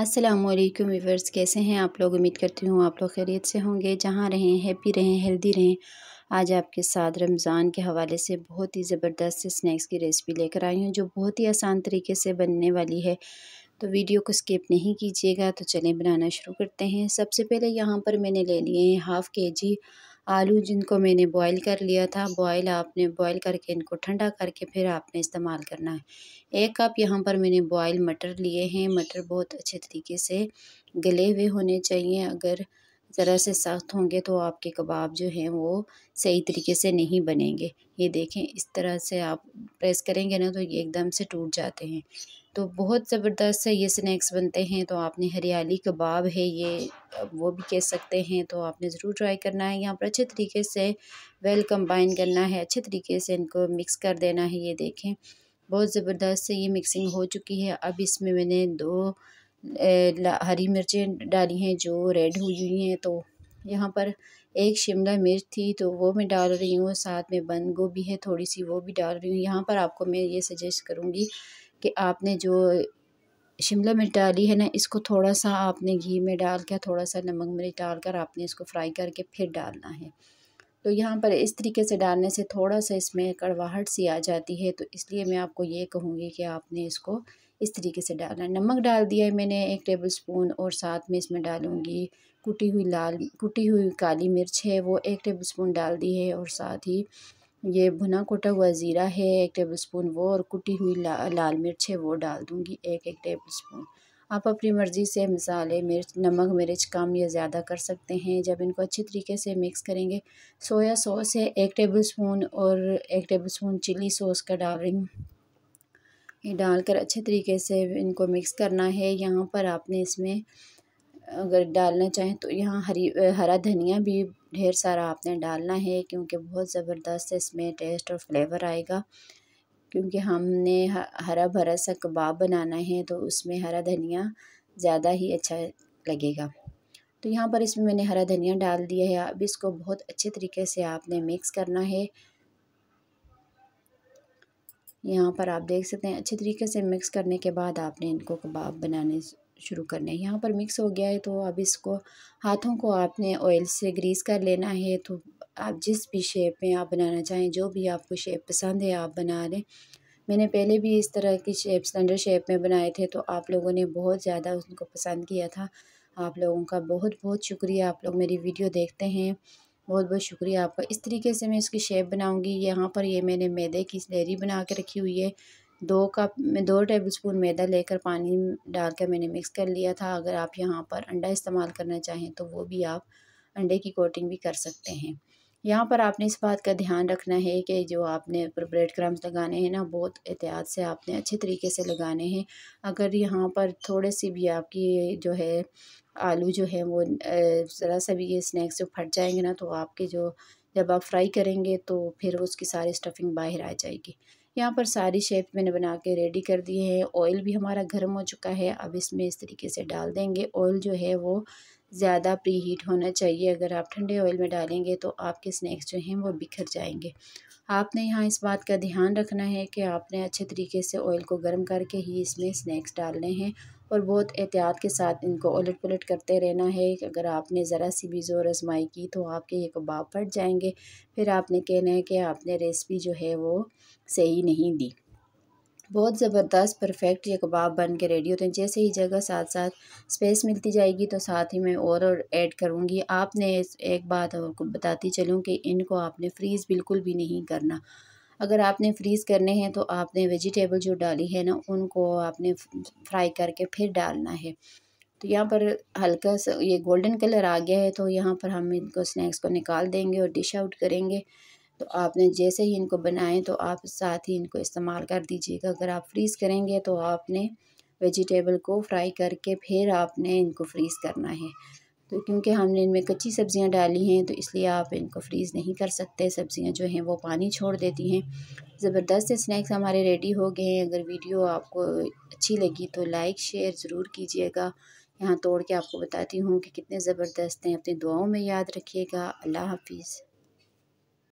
अस्सलाम वालेकुम व्यूवर्स कैसे हैं आप लोग उम्मीद करती हूँ आप लोग खैरियत से होंगे जहाँ रहें हैप्पी रहें हेल्दी रहें आज आपके साथ रमज़ान के हवाले से बहुत ही ज़बरदस्त स्नैक्स की रेसिपी लेकर आई हूँ जो बहुत ही आसान तरीके से बनने वाली है तो वीडियो को स्किप नहीं कीजिएगा तो चलें बनाना शुरू करते हैं सबसे पहले यहाँ पर मैंने ले लिए हैं हाफ़ के जी आलू जिनको मैंने बॉईल कर लिया था बॉईल आपने बॉईल करके इनको ठंडा करके फिर आपने इस्तेमाल करना है एक कप यहाँ पर मैंने बॉयल मटर लिए हैं मटर बहुत अच्छे तरीके से गले हुए होने चाहिए अगर ज़रा से सख्त होंगे तो आपके कबाब जो हैं वो सही तरीके से नहीं बनेंगे ये देखें इस तरह से आप प्रेस करेंगे ना तो ये एकदम से टूट जाते हैं तो बहुत ज़बरदस्त ये स्नैक्स बनते हैं तो आपने हरियाली कबाब है ये वो भी कह सकते हैं तो आपने ज़रूर ट्राई करना है यहाँ पर अच्छे तरीके से वेल कंबाइन करना है अच्छे तरीके से इनको मिक्स कर देना है ये देखें बहुत ज़बरदस्त से ये मिक्सिंग हो चुकी है अब इसमें मैंने दो हरी मिर्चें डाली हैं जो रेड हुई हुई हैं तो यहाँ पर एक शिमला मिर्च थी तो वो मैं डाल रही हूँ साथ में बंद गोभी है थोड़ी सी वो भी डाल रही हूँ यहाँ पर आपको मैं ये सजेस्ट करूँगी कि आपने जो शिमला मिर्च डाली है ना इसको थोड़ा सा आपने घी में डाल कर थोड़ा सा नमक मिर्च डालकर आपने इसको फ्राई करके फिर डालना है तो यहाँ पर इस तरीके से डालने से थोड़ा सा इसमें कड़वाहट सी आ जाती है तो इसलिए मैं आपको ये कहूँगी कि आपने इसको इस तरीके से डालना है नमक डाल दिया है मैंने एक टेबल स्पून और साथ में इसमें डालूँगी कुटी हुई लाल कुटी हुई काली मिर्च है वो एक टेबल स्पून डाल दी है और साथ ही ये भुना कोटा हुआ ज़ीरा है एक टेबल स्पून वो और कुटी हुई ला, लाल मिर्च है वो डाल दूँगी एक एक टेबल स्पून आप अपनी मर्ज़ी से मसाले मिर्च नमक मिर्च कम या ज़्यादा कर सकते हैं जब इनको अच्छी तरीके से मिक्स करेंगे सोया सॉस है एक टेबल स्पून और एक टेबल स्पून चिली सॉस का डाल रही हूँ ये डालकर अच्छे तरीके से इनको मिक्स करना है यहाँ पर आपने इसमें अगर डालना चाहें तो यहाँ हरी हरा धनिया भी ढेर सारा आपने डालना है क्योंकि बहुत ज़बरदस्त इसमें टेस्ट और फ्लेवर आएगा क्योंकि हमने हरा भरा सा कबाब बनाना है तो उसमें हरा धनिया ज़्यादा ही अच्छा लगेगा तो यहाँ पर इसमें मैंने हरा धनिया डाल दिया है अब इसको बहुत अच्छे तरीके से आपने मिक्स करना है यहाँ पर आप देख सकते हैं अच्छे तरीके से मिक्स करने के बाद आपने इनको कबाब बनाने शुरू करना है यहाँ पर मिक्स हो गया है तो अब इसको हाथों को आपने ऑयल से ग्रीस कर लेना है तो आप जिस भी शेप में आप बनाना चाहें जो भी आपको शेप पसंद है आप बना लें मैंने पहले भी इस तरह की शेप स्लेंडर शेप में बनाए थे तो आप लोगों ने बहुत ज़्यादा उनको पसंद किया था आप लोगों का बहुत बहुत शुक्रिया आप लोग मेरी वीडियो देखते हैं बहुत बहुत शुक्रिया आपका इस तरीके से मैं इसकी शेप बनाऊंगी यहाँ पर ये मैंने मैदे की लेरी बना के रखी हुई है दो कप में दो टेबल स्पून मैदा लेकर पानी डाल कर मैंने मिक्स कर लिया था अगर आप यहाँ पर अंडा इस्तेमाल करना चाहें तो वो भी आप अंडे की कोटिंग भी कर सकते हैं यहाँ पर आपने इस बात का ध्यान रखना है कि जो आपने ऊपर ब्रेड क्रम्स लगाने हैं ना बहुत एहतियात से आपने अच्छे तरीके से लगाने हैं अगर यहाँ पर थोड़े सी भी आपकी जो है आलू जो है वो ज़रा सा भी ये स्नैक्स जो फट जाएंगे ना तो आपके जो जब आप फ्राई करेंगे तो फिर उसकी सारी स्टफिंग बाहर आ जाएगी यहाँ पर सारी शेप मैंने बना के रेडी कर दी है ऑयल भी हमारा गर्म हो चुका है अब इसमें इस तरीके से डाल देंगे ऑयल जो है वो ज़्यादा प्री हीट होना चाहिए अगर आप ठंडे ऑयल में डालेंगे तो आपके स्नैक्स जो हैं वो बिखर जाएंगे आपने यहाँ इस बात का ध्यान रखना है कि आपने अच्छे तरीके से ऑयल को गर्म करके ही इसमें स्नैक्स डालने हैं और बहुत एहतियात के साथ इनको उलट पुलट करते रहना है अगर आपने ज़रा सी भी ज़ोर आजमाई की तो आपके ये कबाब फट जाएंगे फिर आपने कहना है कि आपने रेसिपी जो है वो सही नहीं दी बहुत ज़बरदस्त परफेक्ट ये कबाब बन के रेडी होते हैं जैसे ही जगह साथ साथ स्पेस मिलती जाएगी तो साथ ही मैं और और ऐड करूँगी आपने एक बात और बताती चलूँ कि इनको आपने फ्रीज़ बिल्कुल भी नहीं करना अगर आपने फ्रीज़ करने हैं तो आपने वेजिटेबल जो डाली है ना उनको आपने फ्राई करके फिर डालना है तो यहाँ पर हल्का सा ये गोल्डन कलर आ गया है तो यहाँ पर हम इनको स्नैक्स को निकाल देंगे और डिश आउट करेंगे तो आपने जैसे ही इनको बनाएं तो आप साथ ही इनको इस्तेमाल कर दीजिएगा अगर आप फ्रीज़ करेंगे तो आपने वेजिटेबल को फ्राई करके फिर आपने इनको फ्रीज़ करना है तो क्योंकि हमने इनमें कच्ची सब्ज़ियाँ डाली हैं तो इसलिए आप इनको फ्रीज़ नहीं कर सकते सब्ज़ियाँ जो हैं वो पानी छोड़ देती हैं ज़बरदस्त स्नैक्स हमारे रेडी हो गए हैं अगर वीडियो आपको अच्छी लगी तो लाइक शेयर ज़रूर कीजिएगा यहाँ तोड़ के आपको बताती हूँ कि कितने ज़बरदस्त हैं अपनी दुआओं में याद रखिएगा अल्लाह हाफिज़